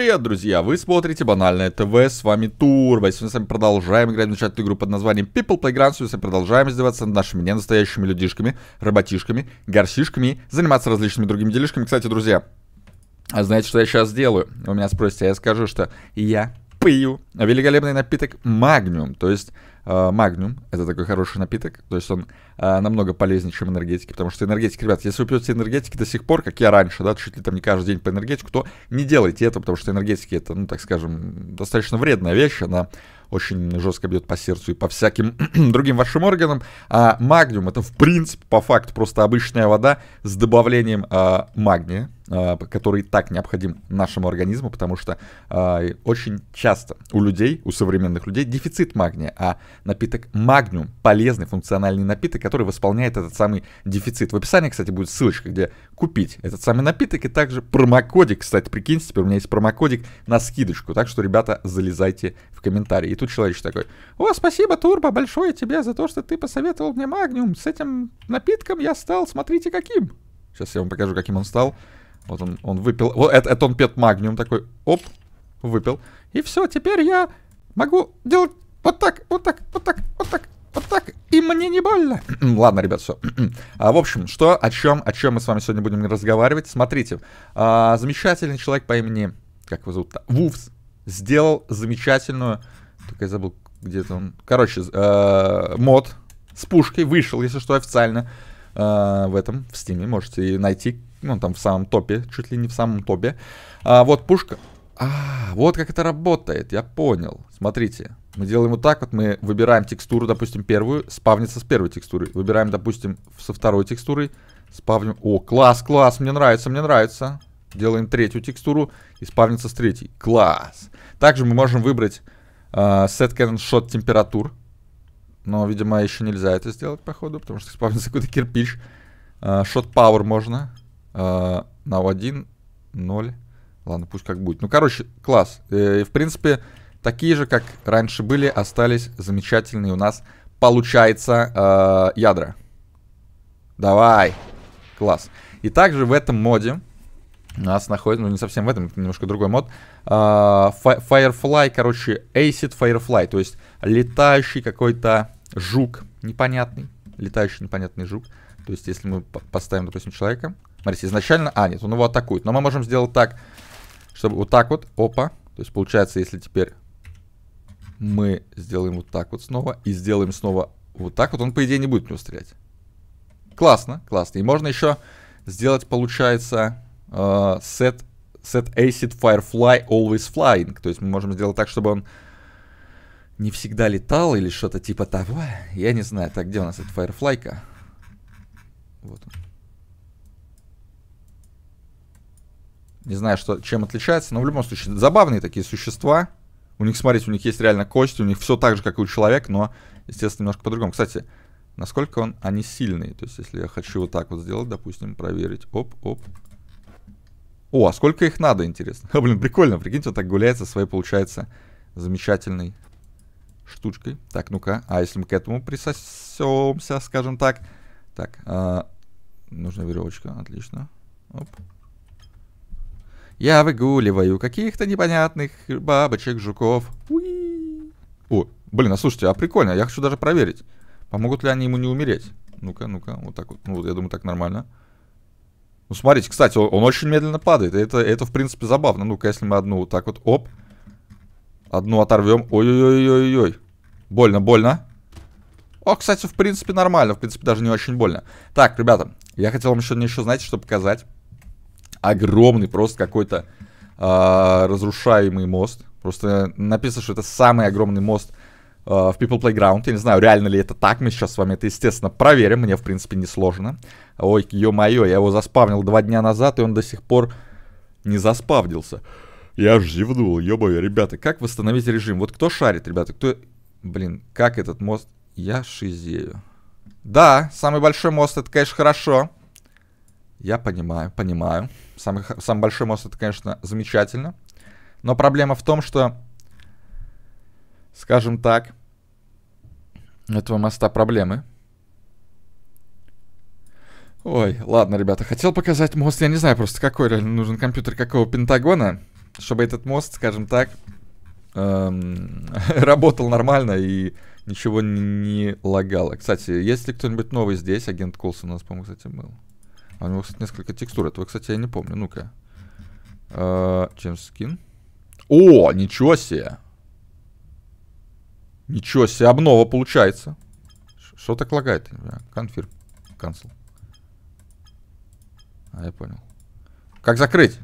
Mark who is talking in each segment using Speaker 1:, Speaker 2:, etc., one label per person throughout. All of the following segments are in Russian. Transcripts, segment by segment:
Speaker 1: Привет, друзья! Вы смотрите Банальное ТВ, с вами Тур. Сегодня с вами продолжаем играть в начальную игру под названием People Playground. Сегодня продолжаем издеваться над нашими ненастоящими людишками, работишками, горсишками, заниматься различными другими делишками. Кстати, друзья, а знаете, что я сейчас сделаю? Вы меня спросите, а я скажу, что я пью. Великолепный напиток магниум. То есть э, магниум это такой хороший напиток. То есть он э, намного полезнее, чем энергетики. Потому что энергетики, ребят, если вы пьете энергетики до сих пор, как я раньше, да, чуть ли там не каждый день по энергетику, то не делайте это, потому что энергетики это, ну так скажем, достаточно вредная вещь. Она очень жестко бьет по сердцу и по всяким другим вашим органам. А магниум это в принципе по факту просто обычная вода с добавлением э, магния Э, который так необходим нашему организму, потому что э, очень часто у людей, у современных людей дефицит магния, а напиток магниум полезный функциональный напиток, который восполняет этот самый дефицит. В описании, кстати, будет ссылочка, где купить этот самый напиток и также промокодик, кстати, прикиньте, теперь у меня есть промокодик на скидочку, так что, ребята, залезайте в комментарии. И тут человечек такой, о, спасибо, Турбо, большое тебе за то, что ты посоветовал мне магниум. С этим напитком я стал, смотрите, каким. Сейчас я вам покажу, каким он стал. Вот он, он выпил. Вот это, это он пет магниум такой. Оп, выпил. И все, теперь я могу делать вот так, вот так, вот так, вот так, вот так. И мне не больно. Ладно, ребят, все. а, в общем, что, о чем, о чем мы с вами сегодня будем разговаривать? Смотрите, а, замечательный человек по имени, как его зовут, Вувс, сделал замечательную, только я забыл, где-то он, короче, э, мод с пушкой вышел, если что, официально. А, в этом, в Стиме, можете найти, ну, там в самом топе, чуть ли не в самом топе. А, вот пушка. А, вот как это работает, я понял. Смотрите, мы делаем вот так вот, мы выбираем текстуру, допустим, первую, спавнится с первой текстуры. Выбираем, допустим, со второй текстурой, спавним... О, класс, класс, мне нравится, мне нравится. Делаем третью текстуру и спавнится с третьей. Класс. Также мы можем выбрать э, Set Can Shot температур. Но, видимо, еще нельзя это сделать, походу, потому что спавнится какой-то кирпич. Шот а, пауэр можно. А, на 1, 0. Ладно, пусть как будет. Ну, короче, класс. Э, и, в принципе, такие же, как раньше были, остались замечательные у нас, получается, э, ядра. Давай. Класс. И также в этом моде у нас находится, ну не совсем в этом, это немножко другой мод, э, Firefly, короче, Acid Firefly, то есть летающий какой-то жук непонятный, летающий непонятный жук. То есть, если мы поставим, допустим, человека... Смотрите, изначально... А, нет, он его атакует. Но мы можем сделать так, чтобы вот так вот, опа. То есть, получается, если теперь мы сделаем вот так вот снова и сделаем снова вот так вот, он, по идее, не будет в него стрелять. Классно, классно. И можно еще сделать, получается, э, set, set acid firefly always flying. То есть, мы можем сделать так, чтобы он не всегда летал или что-то типа того. Я не знаю. Так, где у нас эта фаерфлайка? Вот он. Не знаю, что, чем отличается, но в любом случае, забавные такие существа. У них, смотрите, у них есть реально кости, у них все так же, как и у человека, но, естественно, немножко по-другому. Кстати, насколько он, они сильные. То есть, если я хочу вот так вот сделать, допустим, проверить. Оп, оп. О, а сколько их надо, интересно? А, блин, прикольно, прикиньте, он так гуляет со своей, получается, замечательной штучкой. Так, ну-ка, а если мы к этому присосемся, скажем так. Так, э, нужна веревочка, отлично. Оп. Я выгуливаю каких-то непонятных бабочек, жуков. Уи. О, блин, а слушайте, а прикольно, я хочу даже проверить. Помогут ли они ему не умереть? Ну-ка, ну-ка, вот так вот. Ну, я думаю, так нормально. Ну, смотрите, кстати, он, он очень медленно падает. Это, это, в принципе, забавно. Ну-ка, если мы одну вот так вот, оп, Одну оторвем. Ой-ой-ой-ой-ой. Больно, больно. О, кстати, в принципе, нормально. В принципе, даже не очень больно. Так, ребята, я хотел вам еще, еще знаете, что показать? Огромный просто какой-то э, разрушаемый мост. Просто написано, что это самый огромный мост э, в People Playground. Я не знаю, реально ли это так. Мы сейчас с вами это, естественно, проверим. Мне, в принципе, не сложно. Ой, ё-моё, я его заспавнил два дня назад, и он до сих пор не заспавнился. Я аж зевнул, ё ребята, как восстановить режим? Вот кто шарит, ребята, кто... Блин, как этот мост? Я шизею. Да, самый большой мост, это, конечно, хорошо. Я понимаю, понимаю. Самый, самый большой мост, это, конечно, замечательно. Но проблема в том, что, скажем так, у этого моста проблемы. Ой, ладно, ребята, хотел показать мост, я не знаю просто, какой реально нужен компьютер, какого Пентагона чтобы этот мост, скажем так, эм, работал нормально и ничего не, не лагало. Кстати, есть ли кто-нибудь новый здесь? Агент Колсон, у нас, по-моему, кстати, был. А у него, кстати, несколько текстур. Этого, кстати, я не помню. Ну-ка. Чем э, скин? О, ничего себе! Ничего себе, обнова получается. Что так лагает? Конфирм. консул. А, я понял. Как закрыть?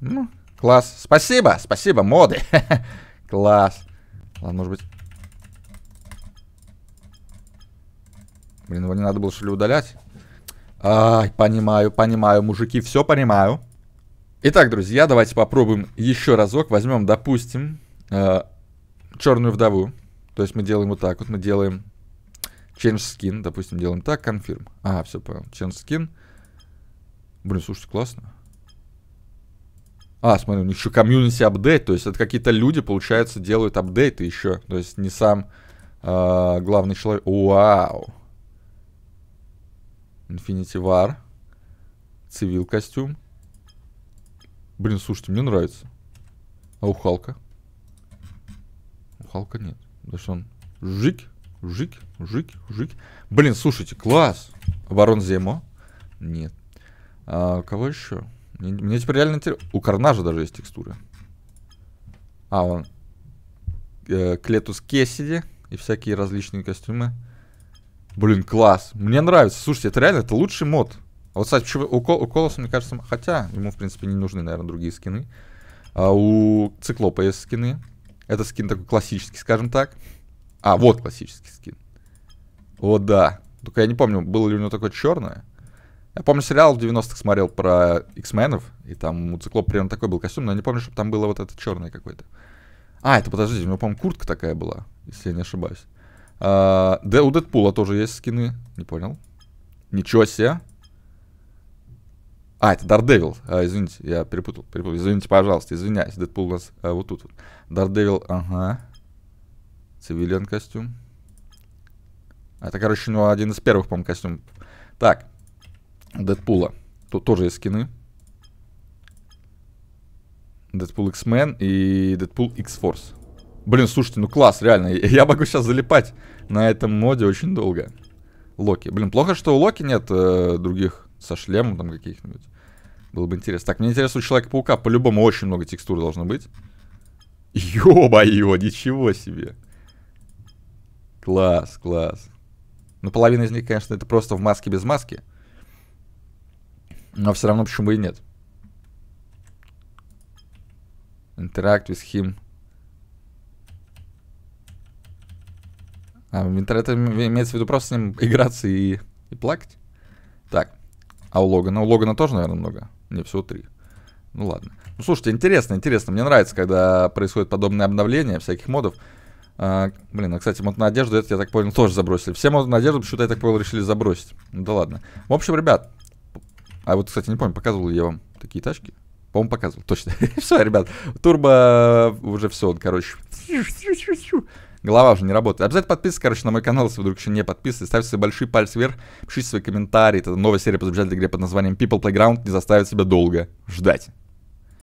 Speaker 1: Ну, класс. Спасибо, спасибо, моды. класс. Ладно, может быть... Блин, его не надо было, что ли, удалять? Ай, понимаю, понимаю, мужики, все понимаю. Итак, друзья, давайте попробуем еще разок. Возьмем, допустим, э, черную вдову. То есть мы делаем вот так вот, мы делаем change skin, допустим, делаем так, confirm. А, все, понял, change skin. Блин, слушайте, классно. А, смотри, у них еще комьюнити апдейт, то есть это какие-то люди, получается, делают апдейты еще. То есть не сам э, главный человек. Вау! Infinity War. Цивил костюм. Блин, слушайте, мне нравится. А у Халка? У Халка нет. Да что он? Жик, жик, жик, жик. Блин, слушайте, класс. Ворон Земо? Нет. А, кого еще? Мне, мне теперь реально интересно. У Карнажа даже есть текстуры. А, он. Э, Клетус Кесиди и всякие различные костюмы. Блин, класс. Мне нравится. Слушайте, это реально, это лучший мод. А вот, кстати, почему, у, у Колоса, мне кажется, хотя ему, в принципе, не нужны, наверное, другие скины. А у Циклопа есть скины. Это скин такой классический, скажем так. А, вот классический скин. О, да. Только я не помню, было ли у него такое черное. Я помню сериал в 90-х смотрел про X-менов, и там у Циклопа примерно такой был костюм, но я не помню, чтобы там было вот это черное какое-то. А, это подождите, у него, по-моему, куртка такая была, если я не ошибаюсь. А, да, у Дэдпула тоже есть скины, не понял. Ничего себе. А, это Дардевил. А, извините, я перепутал, перепутал. Извините, пожалуйста, извиняюсь. Дэдпул у нас а, вот тут. Дардевил, ага. Цивилен костюм. А, это, короче, ну один из первых, по-моему, костюмов. Так, Дэдпула. Тут тоже есть скины. Дэдпул X-Men и Дэдпул X-Force. Блин, слушайте, ну класс, реально. Я могу сейчас залипать на этом моде очень долго. Локи. Блин, плохо, что у Локи нет э, других со шлемом там каких-нибудь. Было бы интересно. Так, мне интересно, у Человека-паука по-любому очень много текстур должно быть. Ё-моё, ничего себе. Класс, класс. Ну, половина из них, конечно, это просто в маске без маски. Но все равно почему бы и нет. Interact with him. А, это имеется в виду просто с ним играться и, и плакать? Так. А у Логана? У Логана тоже, наверное, много. Не, всего три. Ну ладно. Ну слушайте, интересно, интересно. Мне нравится, когда происходит подобное обновление всяких модов. А, блин, а кстати, мод на одежду, это, я так понял, тоже забросили. Все моды на одежду почему-то, я так понял, решили забросить. Ну да ладно. В общем, ребят, а вот, кстати, не помню, показывал ли я вам такие тачки. По-моему, показывал, точно. все, ребят, турбо уже все, он, короче. Голова уже не работает. Обязательно подписывайтесь, короче, на мой канал, если вы вдруг еще не подписаны. Ставьте себе большой палец вверх, пишите свои комментарии. Это новая серия по замечательной игре под названием People Playground не заставит себя долго ждать.